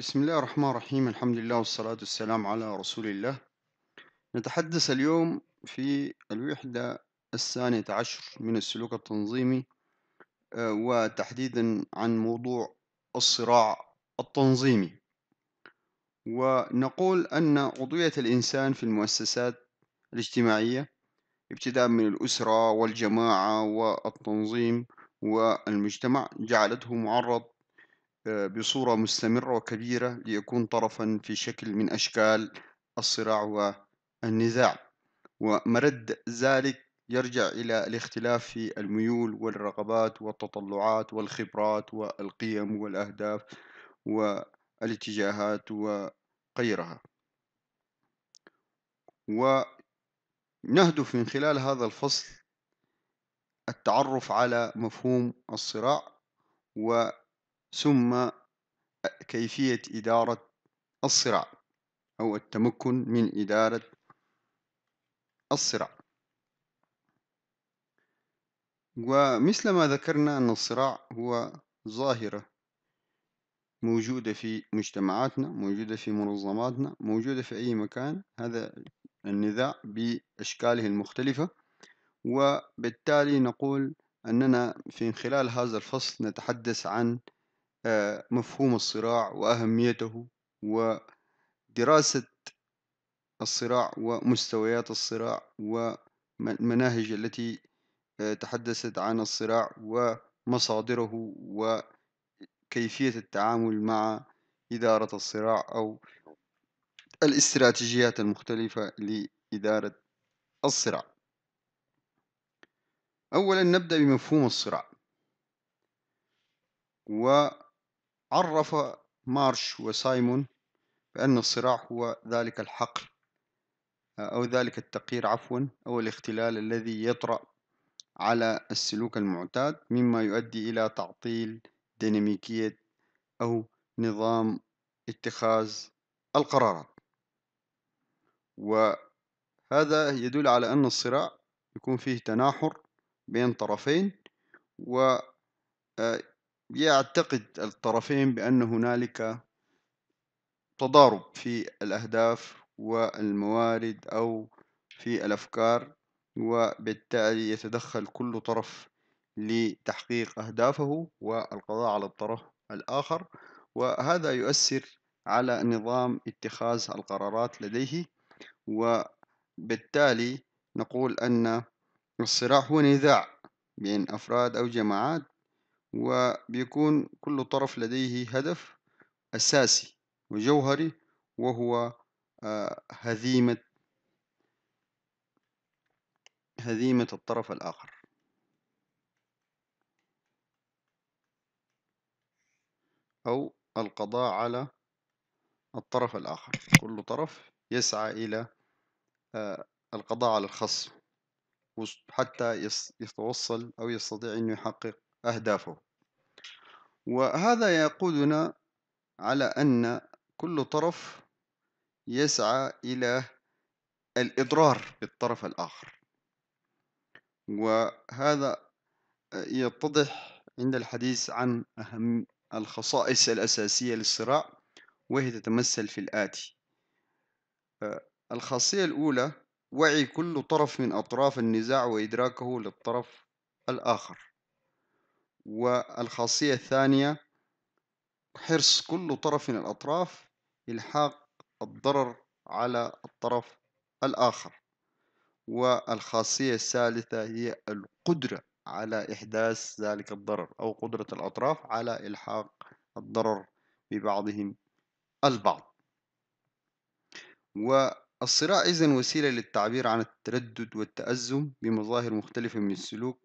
بسم الله الرحمن الرحيم الحمد لله والصلاة والسلام على رسول الله نتحدث اليوم في الوحدة الثانية عشر من السلوك التنظيمي آه، وتحديدا عن موضوع الصراع التنظيمي ونقول أن عضوية الإنسان في المؤسسات الاجتماعية ابتداء من الأسرة والجماعة والتنظيم والمجتمع جعلته معرض بصورة مستمرة وكبيرة ليكون طرفا في شكل من أشكال الصراع والنزاع ومرد ذلك يرجع إلى الاختلاف في الميول والرغبات والتطلعات والخبرات والقيم والأهداف والاتجاهات وغيرها ونهدف من خلال هذا الفصل التعرف على مفهوم الصراع و ثم كيفية إدارة الصراع أو التمكن من إدارة الصراع ومثل ما ذكرنا أن الصراع هو ظاهرة موجودة في مجتمعاتنا موجودة في منظماتنا موجودة في أي مكان هذا النزاع بأشكاله المختلفة وبالتالي نقول أننا في خلال هذا الفصل نتحدث عن آه، مفهوم الصراع وأهميته ودراسة الصراع ومستويات الصراع والمناهج التي آه، تحدثت عن الصراع ومصادره وكيفية التعامل مع إدارة الصراع أو الاستراتيجيات المختلفة لإدارة الصراع أولا نبدأ بمفهوم الصراع و عرف مارش وسايمون بأن الصراع هو ذلك الحقل آه، أو ذلك التقيير عفوا أو الاختلال الذي يطرأ على السلوك المعتاد مما يؤدي إلى تعطيل ديناميكية أو نظام اتخاذ القرارات وهذا يدل على أن الصراع يكون فيه تناحر بين طرفين و آه، يعتقد الطرفين بأن هنالك تضارب في الأهداف والموارد أو في الأفكار وبالتالي يتدخل كل طرف لتحقيق أهدافه والقضاء على الطرف الآخر وهذا يؤثر على نظام اتخاذ القرارات لديه وبالتالي نقول أن الصراع هو نزاع بين أفراد أو جماعات وبيكون كل طرف لديه هدف أساسي وجوهري وهو آه، هزيمة هزيمة الطرف الآخر أو القضاء على الطرف الآخر كل طرف يسعى إلى آه، القضاء على الخصم حتى يتوصل أو يستطيع أن يحقق أهدافه وهذا يقودنا على أن كل طرف يسعى إلى الإضرار بالطرف الآخر وهذا يتضح عند الحديث عن أهم الخصائص الأساسية للصراع وهي تتمثل في الآتي الخاصية الأولى وعي كل طرف من أطراف النزاع وإدراكه للطرف الآخر والخاصية الثانية حرص كل طرف من الأطراف إلحاق الضرر على الطرف الآخر والخاصية الثالثة هي القدرة على إحداث ذلك الضرر أو قدرة الأطراف على إلحاق الضرر ببعضهم البعض والصراع إذن وسيلة للتعبير عن التردد والتأزم بمظاهر مختلفة من السلوك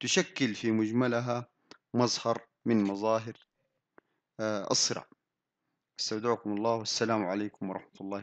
تشكل في مجملها مظهر من مظاهر آه، الصراع استودعكم الله والسلام عليكم ورحمة الله